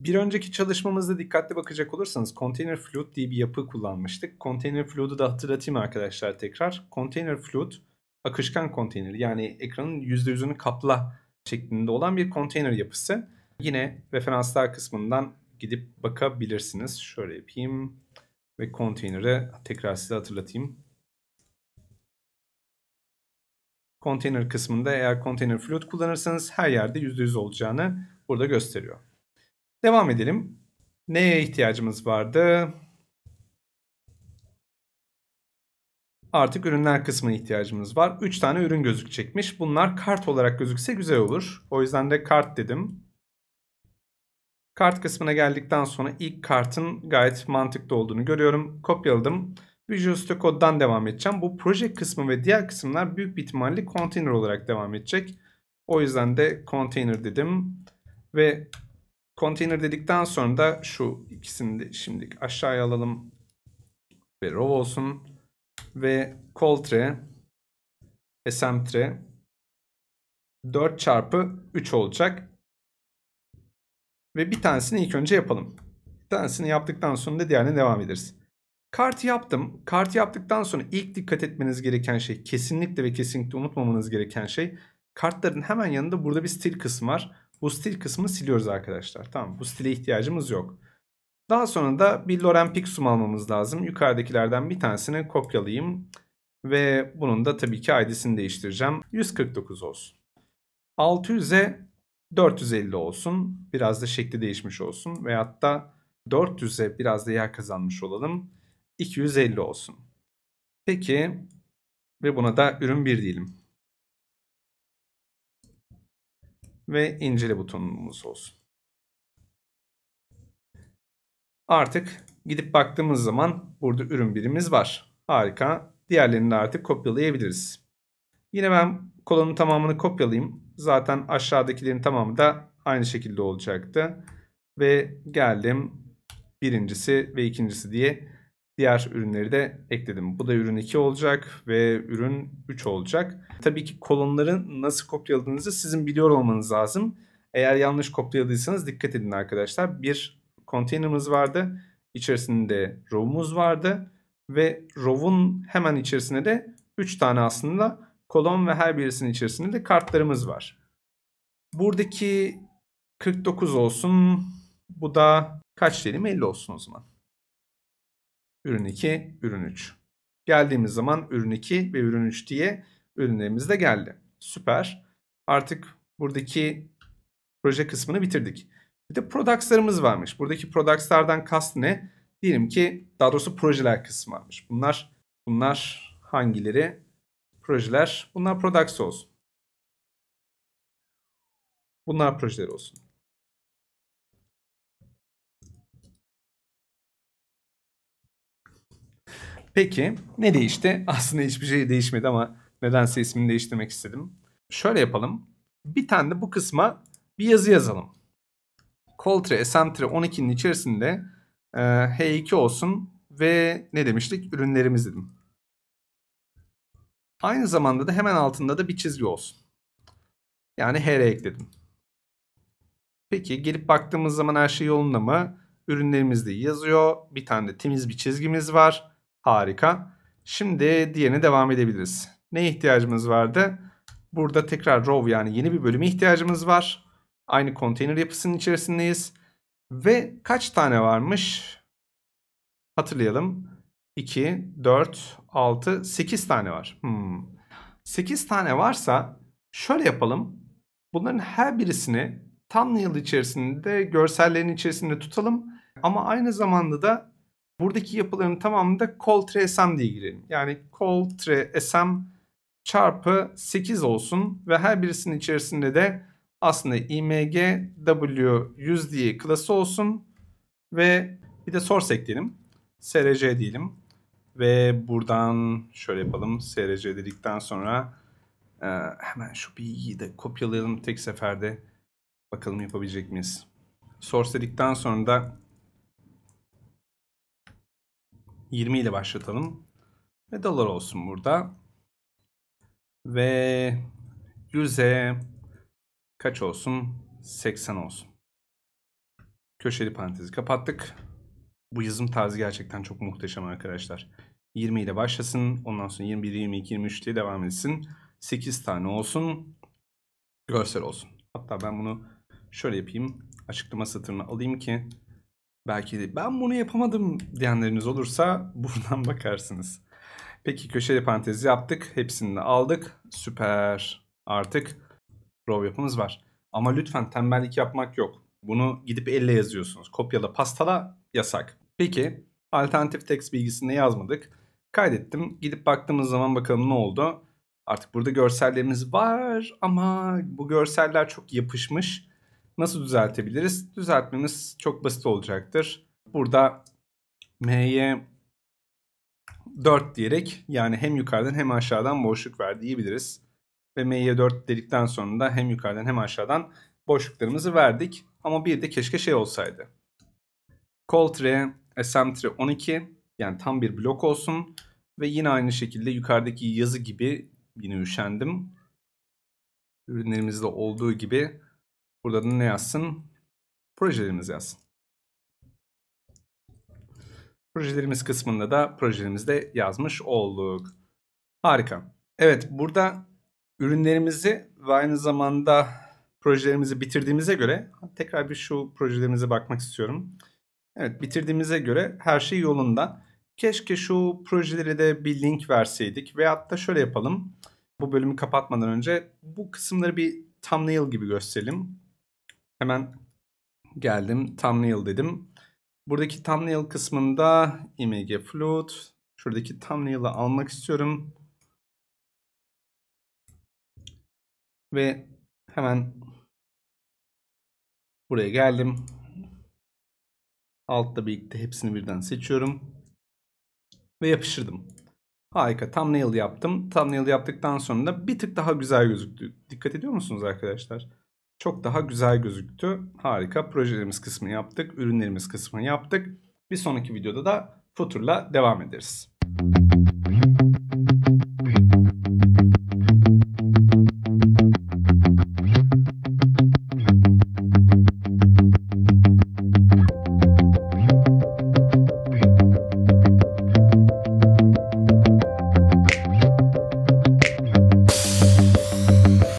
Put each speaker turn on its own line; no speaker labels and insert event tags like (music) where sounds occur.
Bir önceki çalışmamızda dikkatli bakacak olursanız Container Fluid diye bir yapı kullanmıştık. Container Fluid'u da hatırlatayım arkadaşlar tekrar. Container Fluid, akışkan konteyner yani ekranın %100'ünü kapla şeklinde olan bir konteyner yapısı. Yine referanslar kısmından gidip bakabilirsiniz. Şöyle yapayım ve konteyneri tekrar size hatırlatayım. Konteyner kısmında eğer Container Fluid kullanırsanız her yerde %100 olacağını burada gösteriyor. Devam edelim. Neye ihtiyacımız vardı? Artık ürünler kısmına ihtiyacımız var. 3 tane ürün gözükecekmiş. Bunlar kart olarak gözükse güzel olur. O yüzden de kart dedim. Kart kısmına geldikten sonra ilk kartın gayet mantıklı olduğunu görüyorum. Kopyaladım. Visual Studio Code'dan devam edeceğim. Bu proje kısmı ve diğer kısımlar büyük bir ihtimalle container olarak devam edecek. O yüzden de container dedim. Ve Container dedikten sonra da şu ikisini de şimdilik aşağıya alalım. Ve row olsun. Ve call tre SM tre 4 çarpı 3 olacak. Ve bir tanesini ilk önce yapalım. Bir tanesini yaptıktan sonra da diğerine devam ederiz. Kart yaptım. Kart yaptıktan sonra ilk dikkat etmeniz gereken şey kesinlikle ve kesinlikle unutmamanız gereken şey kartların hemen yanında burada bir stil kısmı var. Bu stil kısmını siliyoruz arkadaşlar. Tamam bu stile ihtiyacımız yok. Daha sonra da bir Loren Pixum almamız lazım. Yukarıdakilerden bir tanesini kopyalayayım. Ve bunun da tabii ki ID'sini değiştireceğim. 149 olsun. 600'e 450 olsun. Biraz da şekli değişmiş olsun. Ve da 400'e biraz da yer kazanmış olalım. 250 olsun. Peki ve buna da ürün 1 diyelim. ve incele butonumuz olsun. Artık gidip baktığımız zaman burada ürün birimiz var. Harika. Diğerlerini de artık kopyalayabiliriz. Yine ben kolonun tamamını kopyalayayım. Zaten aşağıdakilerin tamamı da aynı şekilde olacaktı. Ve geldim birincisi ve ikincisi diye Diğer ürünleri de ekledim. Bu da ürün 2 olacak ve ürün 3 olacak. Tabii ki kolonların nasıl kopyaladığınızı sizin biliyor olmanız lazım. Eğer yanlış kopyaladıysanız dikkat edin arkadaşlar. Bir konteynerımız vardı. İçerisinde row'umuz vardı. Ve row'un hemen içerisinde de 3 tane aslında kolon ve her birisinin içerisinde de kartlarımız var. Buradaki 49 olsun. Bu da kaç diyelim 50 olsun o zaman. Ürün 2, ürün 3. Geldiğimiz zaman ürün 2 ve ürün 3 diye ürünlerimiz de geldi. Süper. Artık buradaki proje kısmını bitirdik. Bir de products'larımız varmış. Buradaki products'lardan kast ne? Diyelim ki daha doğrusu projeler kısmı varmış. Bunlar bunlar hangileri? Projeler. Bunlar products olsun. Bunlar projeler olsun. Peki ne değişti? (laughs) Aslında hiçbir şey değişmedi ama nedense ismini değiştirmek istedim. Şöyle yapalım. Bir tane de bu kısma bir yazı yazalım. Coltre Sm3 12'nin içerisinde e, H2 olsun ve ne demiştik? Ürünlerimiz dedim. Aynı zamanda da hemen altında da bir çizgi olsun. Yani HR ekledim. Peki gelip baktığımız zaman her şey yolunda mı? Ürünlerimiz de yazıyor. Bir tane de temiz bir çizgimiz var. Harika. Şimdi diğerine devam edebiliriz. Ne ihtiyacımız vardı? Burada tekrar row yani yeni bir bölüme ihtiyacımız var. Aynı konteyner yapısının içerisindeyiz. Ve kaç tane varmış? Hatırlayalım. 2, 4, 6, 8 tane var. Hmm. 8 tane varsa şöyle yapalım. Bunların her birisini yıl içerisinde, görsellerin içerisinde tutalım. Ama aynı zamanda da buradaki yapıların tamamı tamamında call sm diye girelim. Yani call sm çarpı 8 olsun ve her birisinin içerisinde de aslında imgw100 diye klası olsun ve bir de source ekleyelim. src diyelim ve buradan şöyle yapalım. src dedikten sonra e, hemen şu bilgiyi de kopyalayalım tek seferde. Bakalım yapabilecek miyiz? Source dedikten sonra da 20 ile başlatalım. Ve dolar olsun burada. Ve 100'e kaç olsun? 80 olsun. Köşeli parantezi kapattık. Bu yazım tarzı gerçekten çok muhteşem arkadaşlar. 20 ile başlasın. Ondan sonra 21, 22, 23 diye devam etsin. 8 tane olsun. Görsel olsun. Hatta ben bunu şöyle yapayım. Açıklama satırına alayım ki belki de, ben bunu yapamadım diyenleriniz olursa (laughs) buradan bakarsınız. Peki köşeli parantezi yaptık. Hepsini de aldık. Süper. Artık row yapımız var. Ama lütfen tembellik yapmak yok. Bunu gidip elle yazıyorsunuz. Kopyala pastala yasak. Peki alternatif text bilgisini yazmadık. Kaydettim. Gidip baktığımız zaman bakalım ne oldu. Artık burada görsellerimiz var ama bu görseller çok yapışmış. Nasıl düzeltebiliriz? Düzeltmemiz çok basit olacaktır. Burada m'ye 4 diyerek yani hem yukarıdan hem aşağıdan boşluk ver diyebiliriz. Ve m'ye 4 dedikten sonra da hem yukarıdan hem aşağıdan boşluklarımızı verdik. Ama bir de keşke şey olsaydı. Coltre, SMtre 12 yani tam bir blok olsun. Ve yine aynı şekilde yukarıdaki yazı gibi yine üşendim. Ürünlerimizde olduğu gibi Burada da ne yazsın? Projelerimiz yazsın. Projelerimiz kısmında da projelerimizde yazmış olduk. Harika. Evet burada ürünlerimizi ve aynı zamanda projelerimizi bitirdiğimize göre tekrar bir şu projelerimize bakmak istiyorum. Evet bitirdiğimize göre her şey yolunda. Keşke şu projelere de bir link verseydik veyahut da şöyle yapalım. Bu bölümü kapatmadan önce bu kısımları bir thumbnail gibi gösterelim. Hemen geldim thumbnail dedim. Buradaki thumbnail kısmında img float. Şuradaki thumbnail'ı almak istiyorum. Ve hemen buraya geldim. Altta birlikte hepsini birden seçiyorum. Ve yapıştırdım. Harika thumbnail yaptım. Thumbnail yaptıktan sonra da bir tık daha güzel gözüktü. Dikkat ediyor musunuz arkadaşlar? çok daha güzel gözüktü. Harika. Projelerimiz kısmını yaptık. Ürünlerimiz kısmını yaptık. Bir sonraki videoda da futurla devam ederiz.